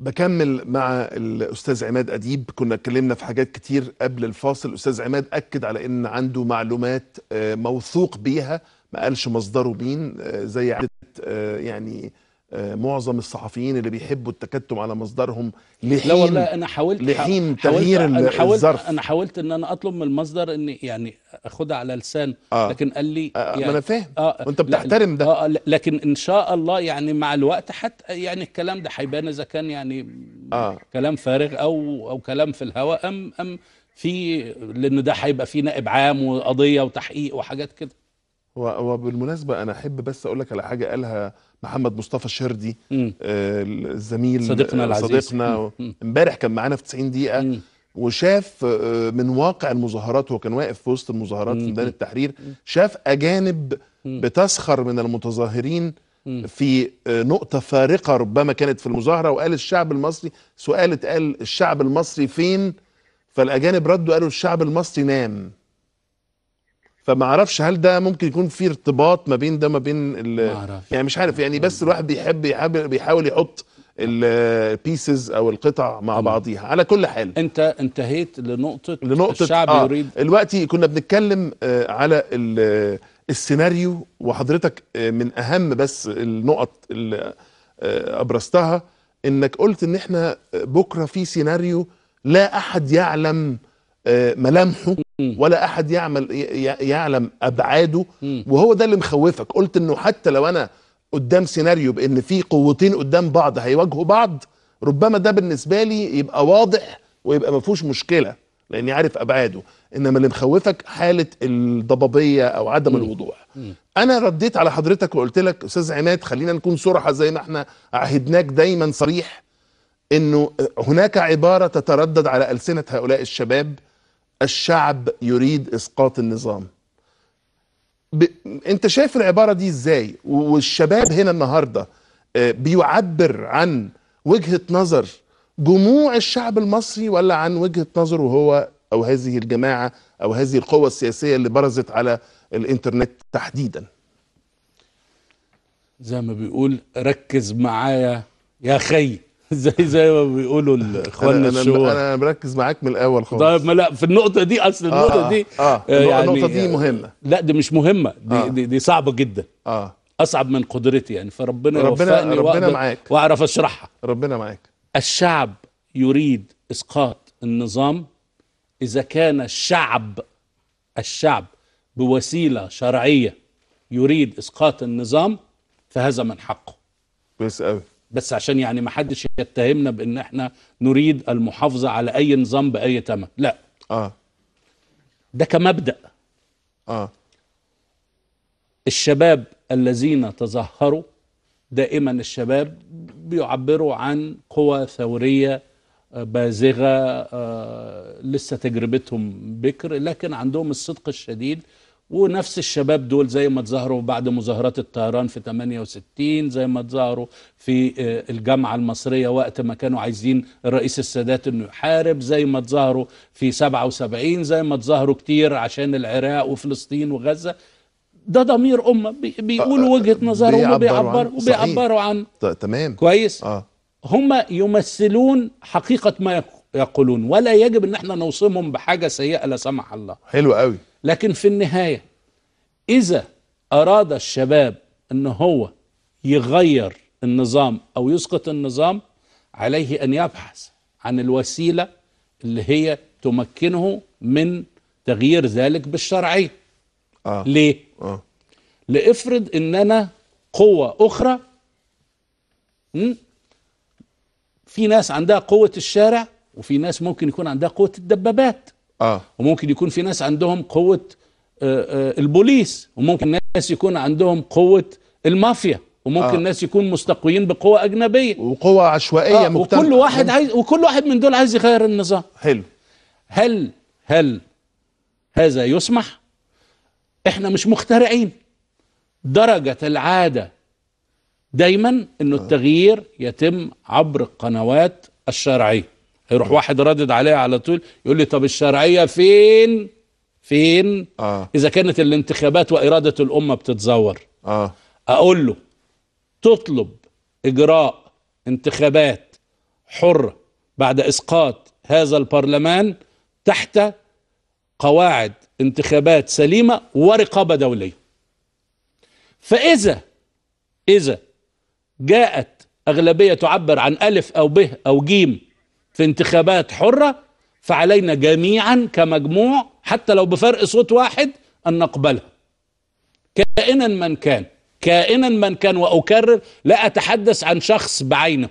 بكمل مع الاستاذ عماد اديب كنا اتكلمنا في حاجات كتير قبل الفاصل الاستاذ عماد اكد على ان عنده معلومات آه، موثوق بيها ما قالش مصدره مين آه، زي عاده آه، يعني معظم الصحفيين اللي بيحبوا التكتم على مصدرهم لحين لا والله انا حاولت لحين تغيير أنا حاولت الظرف انا حاولت ان انا اطلب من المصدر ان يعني اخدها على لسان آه لكن قال لي آه, آه، يعني ما انا فاهم آه وانت بتحترم ده آه،, آه لكن ان شاء الله يعني مع الوقت حتى يعني الكلام ده هيبان اذا كان يعني آه كلام فارغ او او كلام في الهواء ام ام في لان ده هيبقى فيه نائب عام وقضيه وتحقيق وحاجات كده وبالمناسبه انا احب بس اقول لك على حاجه قالها محمد مصطفى الشردي آه، الزميل صديقنا العزيز صديقنا امبارح كان معانا في 90 دقيقه مم. وشاف آه، من واقع المظاهرات هو كان واقف في وسط المظاهرات في ميدان التحرير شاف اجانب بتسخر من المتظاهرين في آه، نقطه فارقه ربما كانت في المظاهره وقال الشعب المصري سؤال اتقال الشعب المصري فين فالاجانب ردوا قالوا الشعب المصري نام فما اعرفش هل ده ممكن يكون في ارتباط ما بين ده ما بين يعني مش عارف يعني بس الواحد بيحب بيحاول يحط البيسز او القطع مع بعضيها على كل حال انت انتهيت لنقطه, لنقطة الشعب آه يريد دلوقتي كنا بنتكلم آه، على السيناريو وحضرتك آه، من اهم بس النقط اللي آه، ابرزتها انك قلت ان احنا بكره في سيناريو لا احد يعلم آه، ملامحه ولا احد يعمل يعلم ابعاده وهو ده اللي مخوفك قلت انه حتى لو انا قدام سيناريو بان في قوتين قدام بعض هيواجهوا بعض ربما ده بالنسبه لي يبقى واضح ويبقى ما فيهوش مشكله لاني عارف ابعاده انما اللي مخوفك حاله الضبابيه او عدم الوضوح انا رديت على حضرتك وقلت لك استاذ عماد خلينا نكون صراحه زي ما احنا عهدناك دايما صريح انه هناك عباره تتردد على السنه هؤلاء الشباب الشعب يريد اسقاط النظام ب... انت شايف العباره دي ازاي والشباب هنا النهارده آه، بيعبر عن وجهه نظر جموع الشعب المصري ولا عن وجهه نظره هو او هذه الجماعه او هذه القوه السياسيه اللي برزت على الانترنت تحديدا زي ما بيقول ركز معايا يا خي زي زي ما بيقولوا اخواننا أنا, انا بركز معاك من الاول خالص طيب ما لا في النقطه دي اصل آه، النقطه آه دي آه آه يعني النقطه دي مهمه لا دي مش مهمه دي آه دي, دي صعبه جدا اه اصعب من قدرتي يعني فربنا ربنا ربنا معاك واعرف اشرحها ربنا معاك الشعب يريد اسقاط النظام اذا كان الشعب الشعب بوسيله شرعيه يريد اسقاط النظام فهذا من حقه كويس قوي بس عشان يعني ما حدش يتهمنا بان احنا نريد المحافظه على اي نظام باي ثمن لا اه ده كمبدا اه الشباب الذين تظاهروا دائما الشباب بيعبروا عن قوى ثوريه آه، بازغه آه، لسه تجربتهم بكر لكن عندهم الصدق الشديد ونفس الشباب دول زي ما تظهروا بعد مظاهرات الطيران في 68 زي ما تظهروا في آه، الجامعة المصرية وقت ما كانوا عايزين الرئيس السادات انه يحارب زي ما تظهروا في 77 زي ما تظهروا كتير عشان العراق وفلسطين وغزة ده ضمير أمة بيقولوا آه، آه، وجهة نظرهم وبيعبروا وبيعبروا عن تمام كويس آه. هم يمثلون حقيقة ما يقول يقولون ولا يجب ان احنا نوصمهم بحاجه سيئه لا سمح الله حلو قوي لكن في النهايه اذا اراد الشباب ان هو يغير النظام او يسقط النظام عليه ان يبحث عن الوسيله اللي هي تمكنه من تغيير ذلك بالشرعيه آه. ليه آه. لافرض ان انا قوه اخرى في ناس عندها قوه الشارع وفي ناس ممكن يكون عندها قوه الدبابات اه وممكن يكون في ناس عندهم قوه آه، آه، البوليس وممكن ناس يكون عندهم قوه المافيا وممكن آه. ناس يكون مستقويين بقوة أجنبية وقوة عشوائية آه. وكل واحد عايز وكل واحد من دول عايز يغير النظام حلو هل هل هذا يسمح؟ احنا مش مخترعين درجة العادة دايما انه آه. التغيير يتم عبر القنوات الشرعيه هيروح واحد ردد عليه على طول يقول لي طب الشرعية فين فين آه. إذا كانت الانتخابات وإرادة الأمة بتتزور آه. أقول له تطلب إجراء انتخابات حرة بعد إسقاط هذا البرلمان تحت قواعد انتخابات سليمة ورقابة دولية فإذا إذا جاءت أغلبية تعبر عن ألف أو به أو جيم في انتخابات حرة فعلينا جميعا كمجموع حتى لو بفرق صوت واحد أن نقبلها كائنا من كان كائنا من كان وأكرر لا أتحدث عن شخص بعينه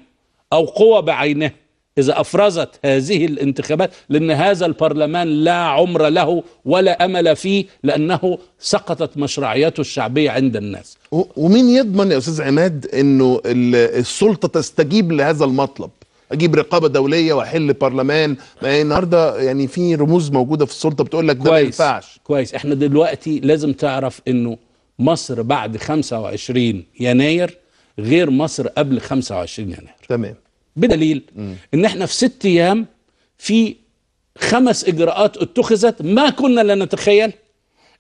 أو قوة بعينه إذا أفرزت هذه الانتخابات لأن هذا البرلمان لا عمر له ولا أمل فيه لأنه سقطت مشروعيته الشعبية عند الناس ومين يضمن يا أستاذ عماد أنه السلطة تستجيب لهذا المطلب اجيب رقابه دوليه واحل برلمان ما النهارده يعني في رموز موجوده في السلطه بتقول لك ده ما ينفعش كويس احنا دلوقتي لازم تعرف انه مصر بعد 25 يناير غير مصر قبل 25 يناير تمام بدليل ان احنا في ست ايام في خمس اجراءات اتخذت ما كنا لا نتخيل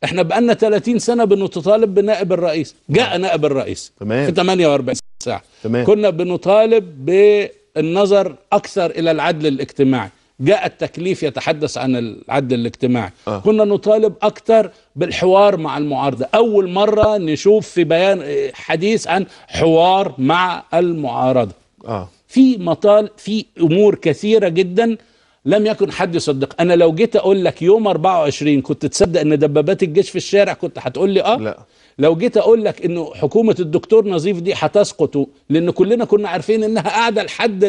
احنا بقالنا 30 سنه بنطالب بنائب الرئيس جاء نائب الرئيس تمام في 48 ساعه تمام كنا بنطالب ب النظر أكثر إلى العدل الاجتماعي جاء التكليف يتحدث عن العدل الاجتماعي آه. كنا نطالب أكثر بالحوار مع المعارضة أول مرة نشوف في بيان حديث عن حوار مع المعارضة آه. في مطال في أمور كثيرة جدا لم يكن حد يصدق انا لو جيت اقول لك يوم 24 كنت تصدق ان دبابات الجيش في الشارع كنت هتقول لي اه لا. لو جيت اقول لك انه حكومه الدكتور نظيف دي هتسقط لان كلنا كنا عارفين انها قاعده لحد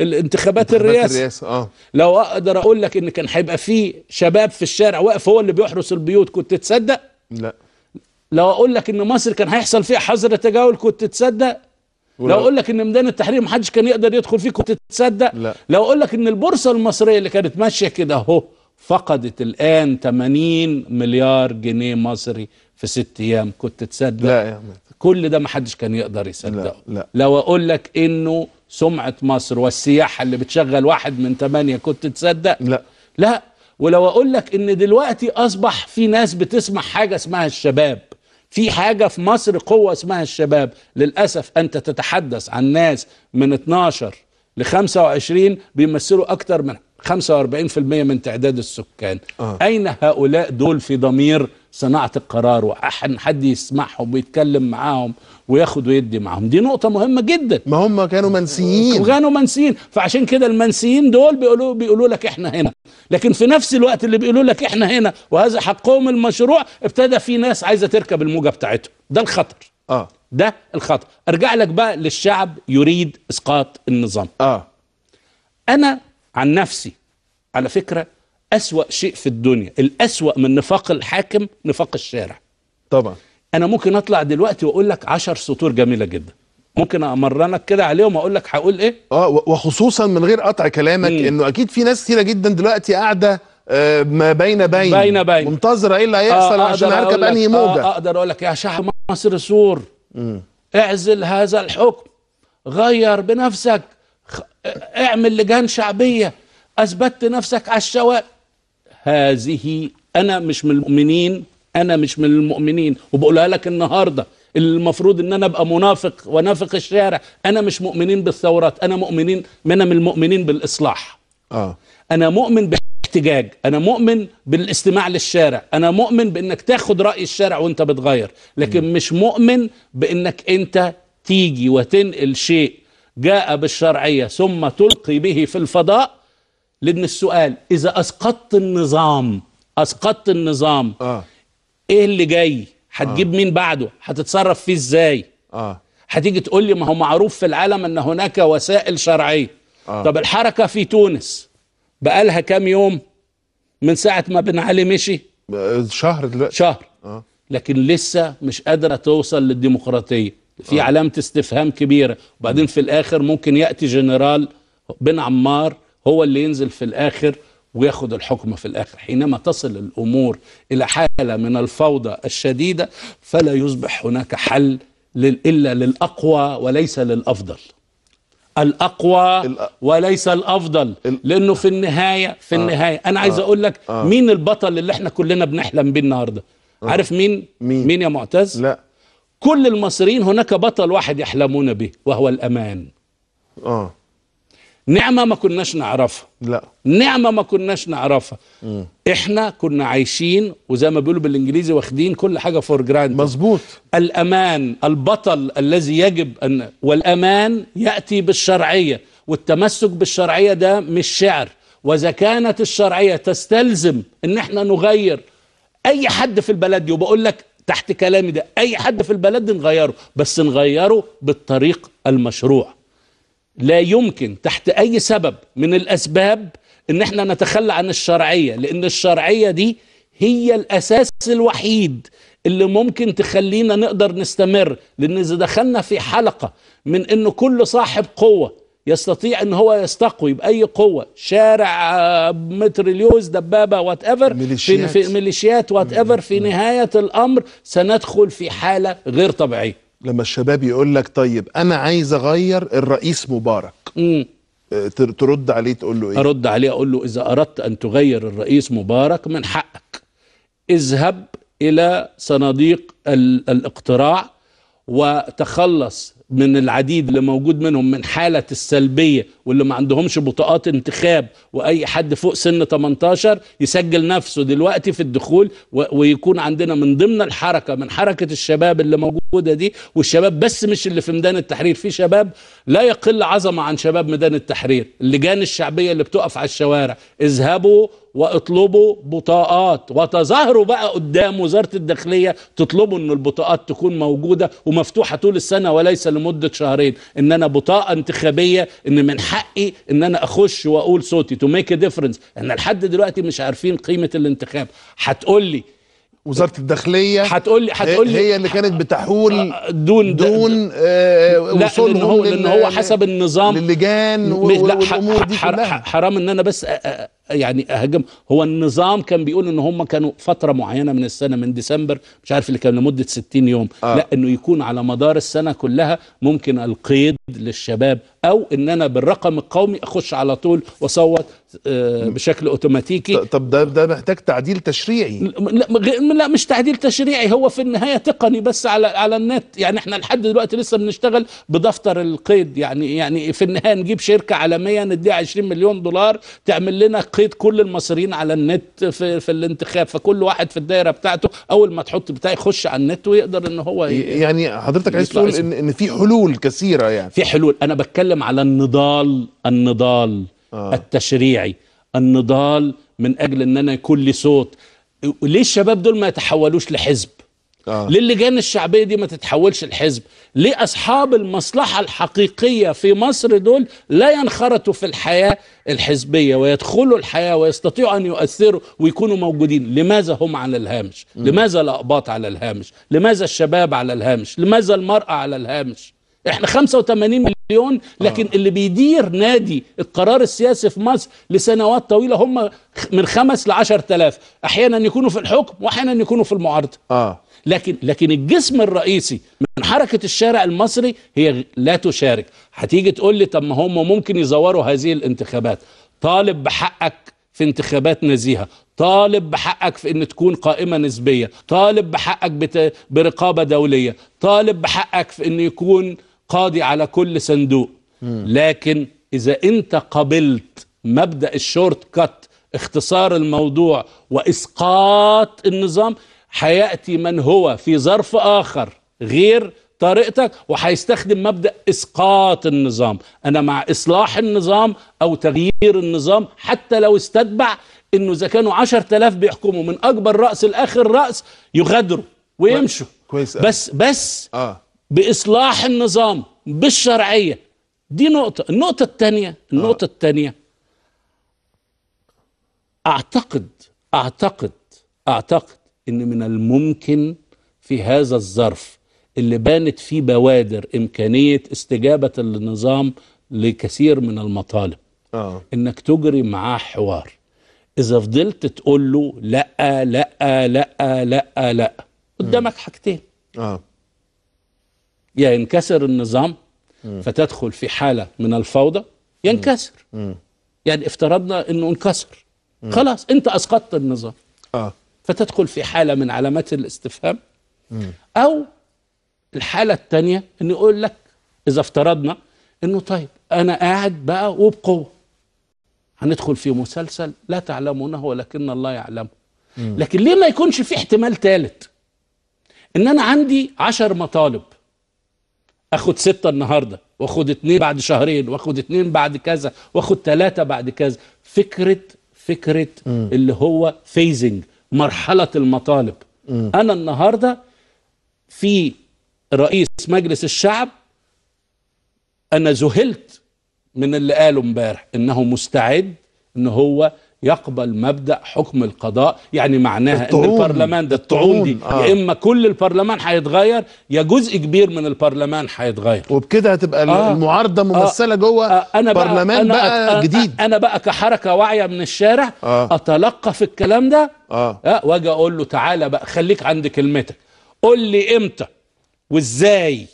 الانتخابات الرئاسه الرئاسه اه لو اقدر اقول لك ان كان هيبقى في شباب في الشارع واقف هو اللي بيحرس البيوت كنت تصدق لا لو اقول لك ان مصر كان هيحصل فيها حظر تجاول كنت تصدق لو اقول لك ان ميدان التحرير ما حدش كان يقدر يدخل فيه كنت تصدق لا. لو اقول لك ان البورصه المصريه اللي كانت ماشيه كده اهو فقدت الان 80 مليار جنيه مصري في ست ايام كنت تصدق لا يا كل ده ما حدش كان يقدر يصدقه لا. لا. لو اقول لك انه سمعه مصر والسياحه اللي بتشغل واحد من ثمانيه كنت تصدق لا لا ولو اقول لك ان دلوقتي اصبح في ناس بتسمع حاجه اسمها الشباب في حاجة في مصر قوة اسمها الشباب للأسف أنت تتحدث عن ناس من 12 ل 25 بيمثلوا أكثر من 45% من تعداد السكان آه. أين هؤلاء دول في ضمير صناعه القرار وأحن حد يسمعهم ويتكلم معاهم وياخد ويدي معاهم دي نقطه مهمه جدا ما هم كانوا منسيين كانوا منسيين فعشان كده المنسيين دول بيقولوا بيقولوا لك احنا هنا لكن في نفس الوقت اللي بيقولوا لك احنا هنا وهذا حقهم المشروع ابتدى في ناس عايزه تركب الموجه بتاعتهم ده الخطر اه ده الخطر ارجع لك بقى للشعب يريد اسقاط النظام اه انا عن نفسي على فكره أسوأ شيء في الدنيا الأسوأ من نفاق الحاكم نفاق الشارع طبعا أنا ممكن أطلع دلوقتي وأقول لك عشر سطور جميلة جدا ممكن امرنك كده عليهم وأقول لك هقول ايه اه وخصوصا من غير قطع كلامك مم. انه اكيد في ناس كتيره جدا دلوقتي قاعده آه ما بين بين بين بين منتظره ايه اللي هيحصل آه عشان اركب انهي موجه آه اقدر اقول لك يا شعب مصر سور مم. اعزل هذا الحكم غير بنفسك اعمل لجان شعبيه اثبتت نفسك على الشوارع هذه انا مش من المؤمنين انا مش من المؤمنين وبقولها لك النهارده المفروض ان انا ابقى منافق ونافق الشارع انا مش مؤمنين بالثورات انا مؤمنين انا من المؤمنين بالاصلاح اه انا مؤمن باحتجاج انا مؤمن بالاستماع للشارع انا مؤمن بانك تاخد راي الشارع وانت بتغير لكن م. مش مؤمن بانك انت تيجي وتنقل شيء جاء بالشرعيه ثم تلقي به في الفضاء لأن السؤال إذا أسقطت النظام أسقطت النظام آه. إيه اللي جاي؟ هتجيب آه. مين بعده؟ هتتصرف فيه إزاي؟ آه. هتيجي تقول لي ما هو معروف في العالم أن هناك وسائل شرعية آه. طب الحركة في تونس بقالها كام يوم من ساعة ما بن علي مشي؟ شهر دلوقتي شهر آه. لكن لسه مش قادرة توصل للديمقراطية في آه. علامة استفهام كبيرة وبعدين في الآخر ممكن يأتي جنرال بن عمار هو اللي ينزل في الآخر وياخد الحكم في الآخر حينما تصل الأمور إلى حالة من الفوضى الشديدة فلا يصبح هناك حل إلا للأقوى وليس للأفضل الأقوى وليس الأفضل لأنه في النهاية في آه. النهاية أنا عايز آه. أقول لك آه. مين البطل اللي احنا كلنا بنحلم بيه النهاردة عارف مين؟ مين, مين يا معتز؟ لا كل المصريين هناك بطل واحد يحلمون به وهو الأمان آه نعمه ما كناش نعرفها لا نعمه ما كناش نعرفها م. احنا كنا عايشين وزي ما بيقولوا بالانجليزي واخدين كل حاجه فور جراند مظبوط الامان البطل الذي يجب ان والامان ياتي بالشرعيه والتمسك بالشرعيه ده مش شعر واذا كانت الشرعيه تستلزم ان احنا نغير اي حد في البلد دي وبقول لك تحت كلامي ده اي حد في البلد نغيره بس نغيره بالطريق المشروع لا يمكن تحت أي سبب من الأسباب إن احنا نتخلى عن الشرعية لأن الشرعية دي هي الأساس الوحيد اللي ممكن تخلينا نقدر نستمر لأن إذا دخلنا في حلقة من إن كل صاحب قوة يستطيع ان هو يستقوي باي قوه شارع آه، مترليوز دبابه وات ايفر ميليشيات في ميليشيات وات ايفر في نهايه الامر سندخل في حاله غير طبيعيه لما الشباب يقول لك طيب انا عايز اغير الرئيس مبارك مم. آه، ترد عليه تقول له ايه ارد عليه اقول له اذا اردت ان تغير الرئيس مبارك من حقك اذهب الى صناديق الاقتراع وتخلص من العديد اللي موجود منهم من حالة السلبية واللي ما عندهمش بطاقات انتخاب وأي حد فوق سن 18 يسجل نفسه دلوقتي في الدخول ويكون عندنا من ضمن الحركة من حركة الشباب اللي موجودة دي والشباب بس مش اللي في ميدان التحرير في شباب لا يقل عظمة عن شباب ميدان التحرير اللجان الشعبية اللي بتقف على الشوارع اذهبوا واطلبوا بطاقات وتظاهروا بقى قدام وزاره الداخليه تطلبوا ان البطاقات تكون موجوده ومفتوحه طول السنه وليس لمده شهرين ان انا بطاقه انتخابيه ان من حقي ان انا اخش واقول صوتي تو ميك ديفرنس احنا لحد دلوقتي مش عارفين قيمه الانتخاب هتقول لي وزاره الداخليه هتقول لي هتقول لي هي اللي كانت بتحول آه، آه، دون دون آه وصولهم لان هو, لأن هو حسب النظام للجان والامور دي كلها حرام ان انا بس آه، يعني اهجم هو النظام كان بيقول ان هم كانوا فتره معينه من السنه من ديسمبر مش عارف اللي كان لمده 60 يوم آه. لا انه يكون على مدار السنه كلها ممكن القيد للشباب او ان انا بالرقم القومي اخش على طول واصوت آه، بشكل اوتوماتيكي طب ده ده محتاج تعديل تشريعي لا, لا مش تعديل تشريعي هو في النهايه تقني بس على على النت يعني احنا لحد دلوقتي لسه بنشتغل بدفتر القيد يعني يعني في النهايه نجيب شركه عالميه نديها 20 مليون دولار تعمل لنا قيد كل المصريين على النت في, في الانتخاب فكل واحد في الدايره بتاعته اول ما تحط بتاعي يخش على النت ويقدر ان هو يعني حضرتك عايز تقول ان في حلول كثيره يعني في حلول انا بتكلم على النضال النضال آه. التشريعي النضال من اجل ان انا يكون لي صوت ليه الشباب دول ما يتحولوش لحزب آه. ليه اللجان الشعبيه دي ما تتحولش لحزب ليه اصحاب المصلحه الحقيقيه في مصر دول لا ينخرطوا في الحياه الحزبيه ويدخلوا الحياه ويستطيعوا ان يؤثروا ويكونوا موجودين لماذا هم على الهامش م. لماذا الاقباط على الهامش لماذا الشباب على الهامش لماذا المراه على الهامش احنا 85 مليون لكن آه. اللي بيدير نادي القرار السياسي في مصر لسنوات طويله هم من خمس ل تلاف احيانا يكونوا في الحكم واحيانا يكونوا في المعارضه اه لكن لكن الجسم الرئيسي من حركه الشارع المصري هي لا تشارك هتيجي تقول لي طب ما هم ممكن يزوروا هذه الانتخابات طالب بحقك في انتخابات نزيهه طالب بحقك في ان تكون قائمه نسبيه طالب بحقك بت... برقابه دوليه طالب بحقك في ان يكون قاضي على كل صندوق لكن إذا أنت قبلت مبدأ الشورت كات اختصار الموضوع وإسقاط النظام حياتي من هو في ظرف آخر غير طريقتك وهيستخدم مبدأ إسقاط النظام أنا مع إصلاح النظام أو تغيير النظام حتى لو استتبع إنه إذا كانوا 10000 بيحكموا من أكبر رأس لآخر رأس يغادروا ويمشوا كويس بس بس آه. باصلاح النظام بالشرعيه دي نقطه النقطه الثانيه النقطه آه. الثانيه اعتقد اعتقد اعتقد ان من الممكن في هذا الظرف اللي بانت فيه بوادر امكانيه استجابه النظام لكثير من المطالب آه. انك تجري معاه حوار اذا فضلت تقول له لا لا لا لا لا لا قدامك حاجتين آه. يا ينكسر النظام م. فتدخل في حالة من الفوضى ينكسر م. يعني افترضنا أنه انكسر م. خلاص أنت أسقطت النظام آه. فتدخل في حالة من علامات الاستفهام م. أو الحالة الثانية أن يقول لك إذا افترضنا أنه طيب أنا قاعد بقى وبقوة هندخل في مسلسل لا تعلمونه ولكن الله يعلمه لكن ليه ما يكونش في احتمال ثالث ان انا عندي عشر مطالب اخد ستة النهاردة واخد اتنين بعد شهرين واخد اتنين بعد كذا واخد ثلاثة بعد كذا فكرة فكرة م. اللي هو فيزنج مرحلة المطالب م. انا النهاردة في رئيس مجلس الشعب انا ذهلت من اللي قاله امبارح انه مستعد ان هو يقبل مبدا حكم القضاء يعني معناها الطعون. ان البرلمان ده الطعون دي آه. يا اما كل البرلمان هيتغير يا جزء كبير من البرلمان هيتغير وبكده هتبقى آه. المعارضه آه. ممثله آه. جوه آه. أنا برلمان بقى, أنا بقى جديد انا بقى كحركه واعيه من الشارع آه. اتلقى في الكلام ده آه. آه. واجي اقول له تعالى بقى خليك عند كلمتك قول لي امتى وازاي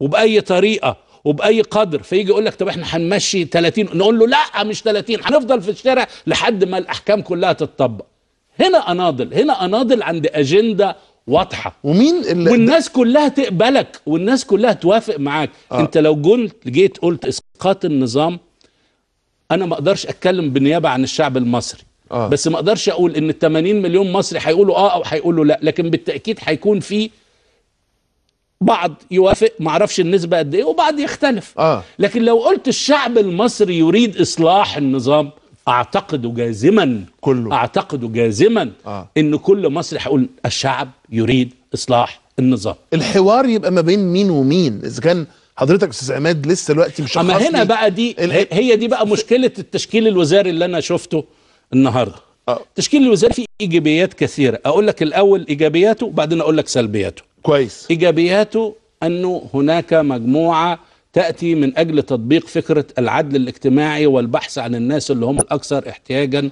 وباي طريقه وباي قدر فيجي يقول لك طب احنا هنمشي 30 نقول له لا مش 30 هنفضل في الشارع لحد ما الاحكام كلها تتطبق هنا اناضل هنا اناضل عند اجنده واضحه ومين اللي والناس كلها تقبلك والناس كلها توافق معاك آه. انت لو قلت جيت قلت اسقاط النظام انا ما اقدرش اتكلم بالنيابه عن الشعب المصري آه. بس ما اقدرش اقول ان ال 80 مليون مصري هيقولوا اه او هيقولوا لا لكن بالتاكيد هيكون في بعض يوافق معرفش النسبة قد ايه وبعض يختلف آه. لكن لو قلت الشعب المصري يريد اصلاح النظام اعتقد جازما كله اعتقد جازما آه. ان كل مصري هيقول الشعب يريد اصلاح النظام الحوار يبقى ما بين مين ومين اذا كان حضرتك استاذ عماد لسه دلوقتي مش اما هنا بقى دي هي دي بقى مشكله التشكيل الوزاري اللي انا شفته النهارده تشكيل الوزاري فيه ايجابيات كثيره اقول لك الاول ايجابياته وبعدين اقول لك سلبياته كويس ايجابياته انه هناك مجموعه تاتي من اجل تطبيق فكره العدل الاجتماعي والبحث عن الناس اللي هم الاكثر احتياجا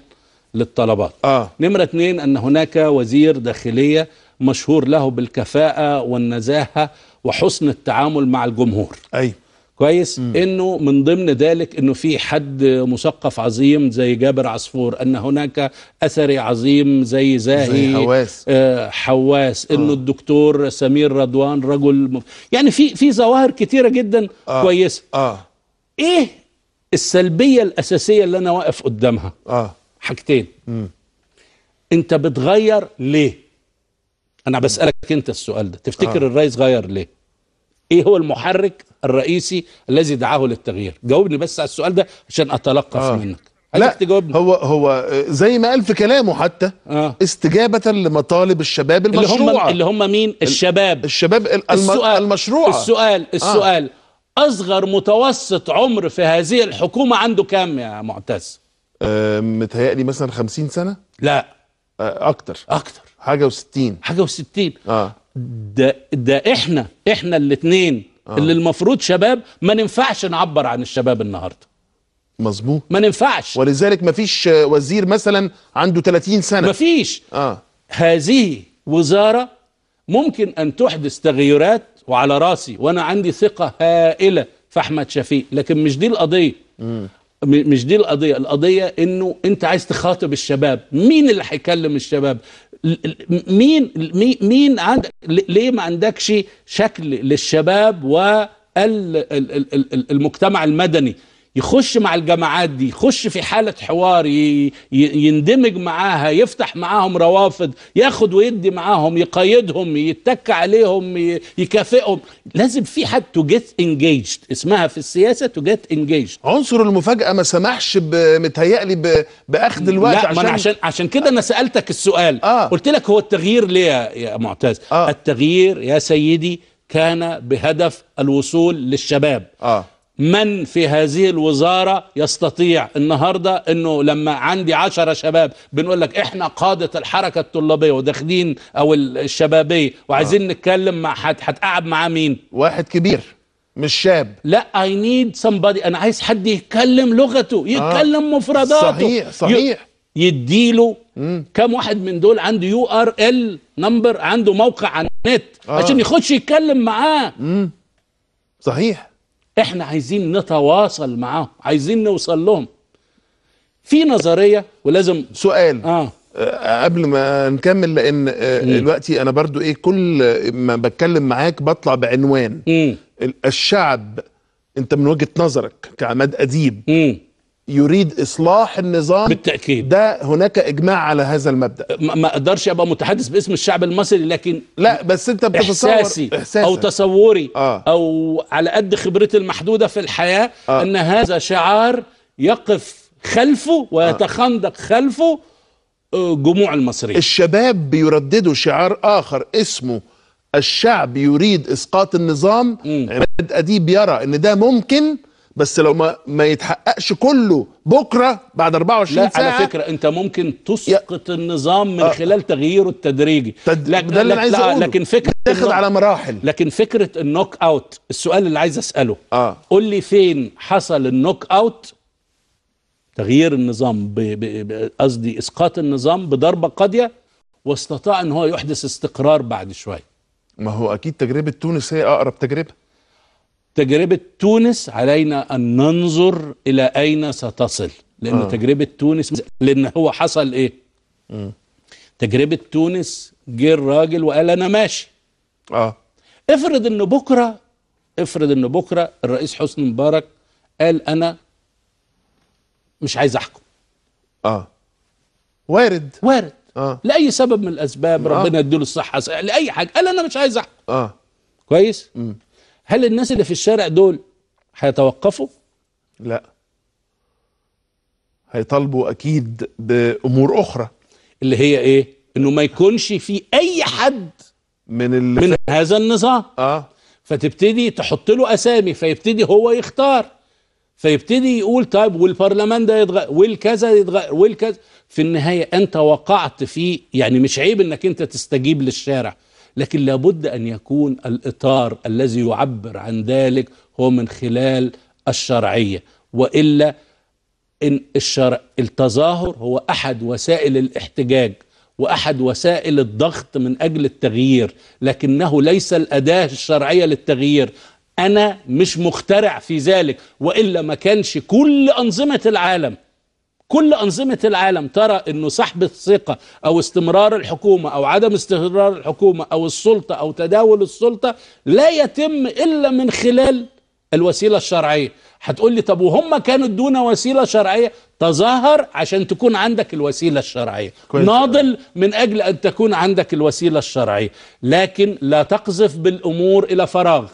للطلبات آه. نمره اثنين ان هناك وزير داخليه مشهور له بالكفاءه والنزاهه وحسن التعامل مع الجمهور ايوه كويس م. انه من ضمن ذلك انه في حد مثقف عظيم زي جابر عصفور ان هناك اثري عظيم زي زاهي زي حواس آه حواس آه. انه الدكتور سمير رضوان رجل مف... يعني في في ظواهر كتيره جدا آه. كويسه اه ايه السلبيه الاساسيه اللي انا واقف قدامها اه حاجتين انت بتغير ليه انا بسالك انت السؤال ده تفتكر آه. الرئيس غير ليه ايه هو المحرك الرئيسي الذي دعاه للتغيير جاوبني بس على السؤال ده عشان اتلقف آه. منك لا تجاوبني. هو هو زي ما قال في كلامه حتى آه. استجابه لمطالب الشباب المشروعه اللي هم اللي هم مين الشباب الشباب السؤال المشروع السؤال آه. السؤال آه. اصغر متوسط عمر في هذه الحكومه عنده كام يا معتز آه متهيألي مثلا 50 سنه لا آه اكتر اكتر حاجه و60 حاجه و60 اه ده ده احنا احنا الاثنين آه. اللي المفروض شباب ما ننفعش نعبر عن الشباب النهارده مظبوط ما ننفعش ولذلك ما فيش وزير مثلا عنده 30 سنه ما فيش آه. هذه وزاره ممكن ان تحدث تغيرات وعلى راسي وانا عندي ثقه هائله في احمد شفيق لكن مش دي القضيه م. مش دي القضية القضية انه انت عايز تخاطب الشباب مين اللي هيكلم الشباب مين مين عند ليه ما عندكش شكل للشباب والمجتمع المدني يخش مع الجماعات دي يخش في حالة حوار يندمج معاها يفتح معاهم روافد ياخد ويدي معاهم يقيدهم يتك عليهم يكافئهم لازم في حد تو جيت engaged اسمها في السياسة تو جيت engaged عنصر المفاجأة ما سمحش متهيألي بأخذ الوقت لا عشان عشان عشان كده أنا سألتك السؤال آه. قلت لك هو التغيير ليه يا معتز آه. التغيير يا سيدي كان بهدف الوصول للشباب آه. من في هذه الوزارة يستطيع النهاردة انه لما عندي عشرة شباب بنقول لك احنا قادة الحركة الطلابية وداخلين او الشبابية وعايزين آه. نتكلم مع حد هتقعد معاه مين واحد كبير مش شاب لا اي نيد somebody انا عايز حد يتكلم لغته آه. يتكلم آه. مفرداته صحيح صحيح يديله كم واحد من دول عنده يو ار ال نمبر عنده موقع على النت آه. عشان يخش يتكلم معاه مم. صحيح احنا عايزين نتواصل معاهم عايزين نوصل لهم في نظريه ولازم سؤال اه, آه، قبل ما نكمل لان آه، دلوقتي انا برضو ايه كل ما بتكلم معاك بطلع بعنوان الشعب انت من وجهه نظرك كعماد اديب يريد اصلاح النظام بالتاكيد ده هناك اجماع على هذا المبدا ما اقدرش ابقى متحدث باسم الشعب المصري لكن لا بس انت بتتصور احساسي او آه. تصوري آه. او على قد خبرتي المحدوده في الحياه آه. ان هذا شعار يقف خلفه ويتخندق آه. خلفه آه، جموع المصريين الشباب بيرددوا شعار اخر اسمه الشعب يريد اسقاط النظام عماد اديب يرى ان ده ممكن بس لو ما ما يتحققش كله بكره بعد 24 لا ساعه على فكره انت ممكن تسقط النظام من آه. خلال تغييره التدريجي تد... لكن ده اللي انا عايز اقوله لكن فكره تاخد على مراحل لكن فكره النوك اوت السؤال اللي عايز اساله اه قول لي فين حصل النوك اوت تغيير النظام قصدي ب... ب... اسقاط النظام بضربه قاضيه واستطاع ان هو يحدث استقرار بعد شويه ما هو اكيد تجربه تونس هي اقرب تجربه تجربة تونس علينا أن ننظر إلى أين ستصل لأن آه. تجربة تونس لأن هو حصل إيه آه. تجربة تونس جه الراجل وقال أنا ماشي آه. افرض أن بكرة افرض أن بكرة الرئيس حسني مبارك قال أنا مش عايز أحكم آه وارد وارد آه. لأي سبب من الأسباب آه. ربنا يديله الصحة لأي حاجة قال أنا مش عايز أحكم آه. كويس؟ م. هل الناس اللي في الشارع دول هيتوقفوا؟ لا هيطالبوا اكيد بامور اخرى اللي هي ايه؟ انه ما يكونش في اي حد من اللي من هذا النظام اه فتبتدي تحط له اسامي فيبتدي هو يختار فيبتدي يقول طيب والبرلمان ده يتغير والكذا يتغير والكذا في النهايه انت وقعت في يعني مش عيب انك انت تستجيب للشارع لكن لابد أن يكون الإطار الذي يعبر عن ذلك هو من خلال الشرعية وإلا إن الشرع التظاهر هو أحد وسائل الاحتجاج وأحد وسائل الضغط من أجل التغيير لكنه ليس الأداة الشرعية للتغيير أنا مش مخترع في ذلك وإلا ما كانش كل أنظمة العالم كل أنظمة العالم ترى أنه سحب الثقة أو استمرار الحكومة أو عدم استمرار الحكومة أو السلطة أو تداول السلطة لا يتم إلا من خلال الوسيلة الشرعية هتقول لي طب وهم كانوا دون وسيلة شرعية تظاهر عشان تكون عندك الوسيلة الشرعية ناضل من أجل أن تكون عندك الوسيلة الشرعية لكن لا تقذف بالأمور إلى فراغ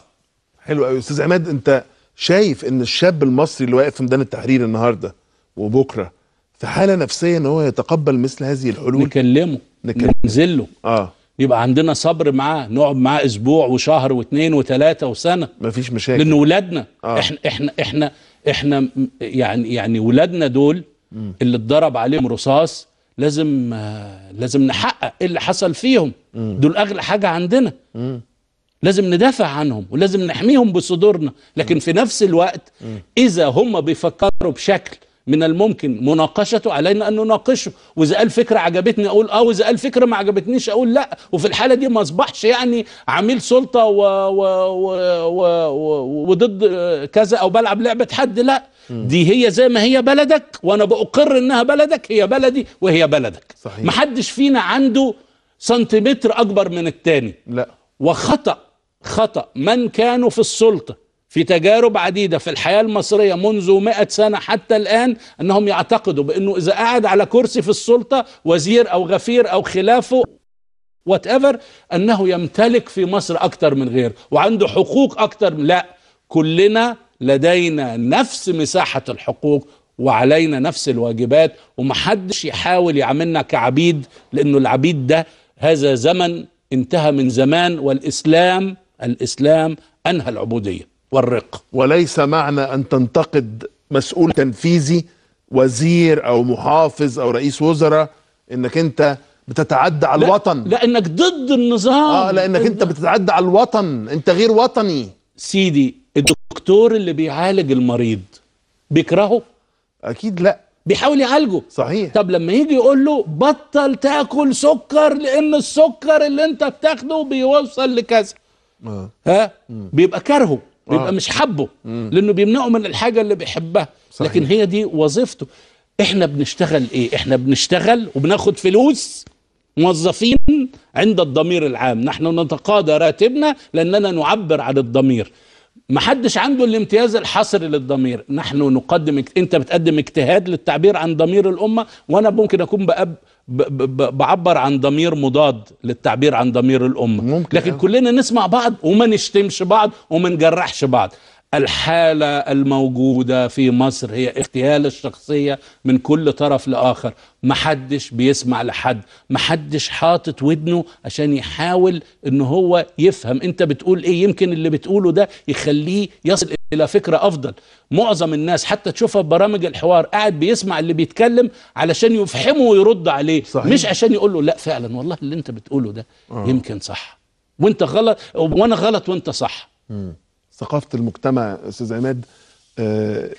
حلو قوي أستاذ عماد أنت شايف أن الشاب المصري اللي واقف في ميدان التحرير النهاردة وبكرة في حاله نفسيه ان هو يتقبل مثل هذه الحلول نكلمه نكلمه ننزله اه يبقى عندنا صبر معاه نقعد معاه اسبوع وشهر واثنين وثلاثه وسنه مفيش مشاكل لان ولادنا آه. احنا احنا احنا احنا يعني يعني ولادنا دول م. اللي اتضرب عليهم رصاص لازم لازم نحقق إيه اللي حصل فيهم م. دول اغلى حاجه عندنا م. لازم ندافع عنهم ولازم نحميهم بصدورنا لكن م. في نفس الوقت م. اذا هم بيفكروا بشكل من الممكن مناقشته علينا أن نناقشه وإذا قال فكرة عجبتني أقول أه وإذا قال فكرة ما عجبتنيش أقول لا وفي الحالة دي ما أصبحش يعني عميل سلطة و... و... و... و... وضد كذا أو بلعب لعبة حد لا دي هي زي ما هي بلدك وأنا بأقر إنها بلدك هي بلدي وهي بلدك صحيح. محدش فينا عنده سنتيمتر أكبر من التاني لا وخطأ خطأ من كانوا في السلطة في تجارب عديدة في الحياة المصرية منذ مئة سنة حتى الآن أنهم يعتقدوا بأنه إذا قعد على كرسي في السلطة وزير أو غفير أو خلافه وات ايفر أنه يمتلك في مصر أكثر من غيره وعنده حقوق أكثر لا كلنا لدينا نفس مساحة الحقوق وعلينا نفس الواجبات ومحدش يحاول يعملنا كعبيد لأنه العبيد ده هذا زمن انتهى من زمان والإسلام الإسلام أنهى العبودية والرق وليس معنى أن تنتقد مسؤول تنفيذي وزير أو محافظ أو رئيس وزراء أنك أنت بتتعدى على الوطن لا لأنك ضد النظام آه لأنك أنت بتتعدى على الوطن أنت غير وطني سيدي الدكتور اللي بيعالج المريض بيكرهه أكيد لا بيحاول يعالجه صحيح طب لما يجي يقول له بطل تاكل سكر لان السكر اللي انت بتاخده بيوصل لكذا آه. ها بيبقى كارهه بيبقى آه. مش حبه مم. لانه بيمنعه من الحاجه اللي بيحبها صحيح. لكن هي دي وظيفته احنا بنشتغل ايه احنا بنشتغل وبناخد فلوس موظفين عند الضمير العام نحن نتقاضى راتبنا لاننا نعبر عن الضمير ما حدش عنده الامتياز الحصري للضمير نحن نقدم انت بتقدم اجتهاد للتعبير عن ضمير الامه وانا ممكن اكون بأب بعبر عن ضمير مضاد للتعبير عن ضمير الأمة ممكن لكن آه. كلنا نسمع بعض وما نشتمش بعض وما نجرحش بعض الحالة الموجودة في مصر هي اغتيال الشخصية من كل طرف لآخر محدش بيسمع لحد محدش حاطط ودنه عشان يحاول ان هو يفهم انت بتقول ايه يمكن اللي بتقوله ده يخليه يصل الى فكره افضل معظم الناس حتى تشوفها ببرامج برامج الحوار قاعد بيسمع اللي بيتكلم علشان يفحمه ويرد عليه صحيح. مش عشان يقول له لا فعلا والله اللي انت بتقوله ده آه. يمكن صح وانت غلط وانا غلط وانت صح مم. ثقافه المجتمع استاذ عماد آه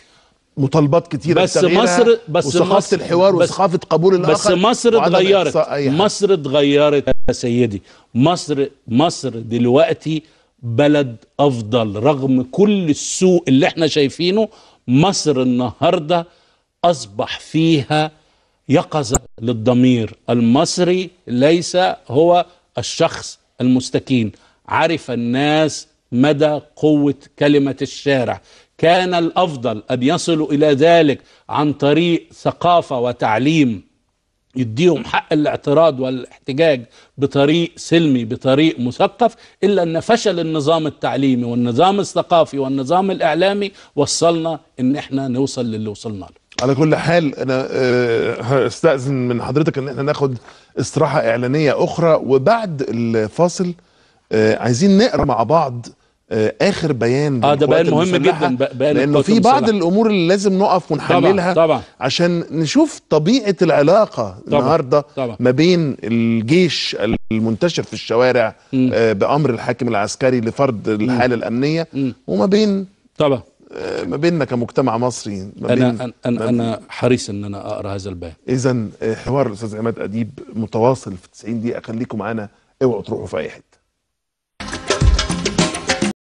مطالبات كتيره بس مصر بس وثقافه مصر الحوار وثقافه قبول الاخر بس مصر اتغيرت مصر اتغيرت يا سيدي مصر مصر دلوقتي بلد افضل رغم كل السوء اللي احنا شايفينه مصر النهارده اصبح فيها يقظه للضمير المصري ليس هو الشخص المستكين عرف الناس مدى قوه كلمه الشارع كان الافضل ان يصلوا الى ذلك عن طريق ثقافه وتعليم يديهم حق الاعتراض والاحتجاج بطريق سلمي بطريق مثقف إلا أن فشل النظام التعليمي والنظام الثقافي والنظام الإعلامي وصلنا أن احنا نوصل للي وصلنا له على كل حال انا آه، هستاذن من حضرتك ان احنا ناخد استراحه اعلانيه اخرى وبعد الفاصل آه، عايزين نقرا مع بعض آه، اخر بيان اه ده بيان مهم جدا بيان لانه في بعض المسلحة. الامور اللي لازم نقف ونحللها طبعا طبعا عشان نشوف طبيعه العلاقه طبعا النهارده طبعا ما بين الجيش المنتشر في الشوارع آه بامر الحاكم العسكري لفرض الحاله الامنيه م. وما بين طبعا آه ما بيننا كمجتمع مصري ما أنا بين أنا, أنا, أنا حريص إن أنا أقرأ هذا البيان إذا آه، حوار الأستاذ عماد أديب متواصل في 90 دقيقة خليكم معانا اوعوا تروحوا في أي حتة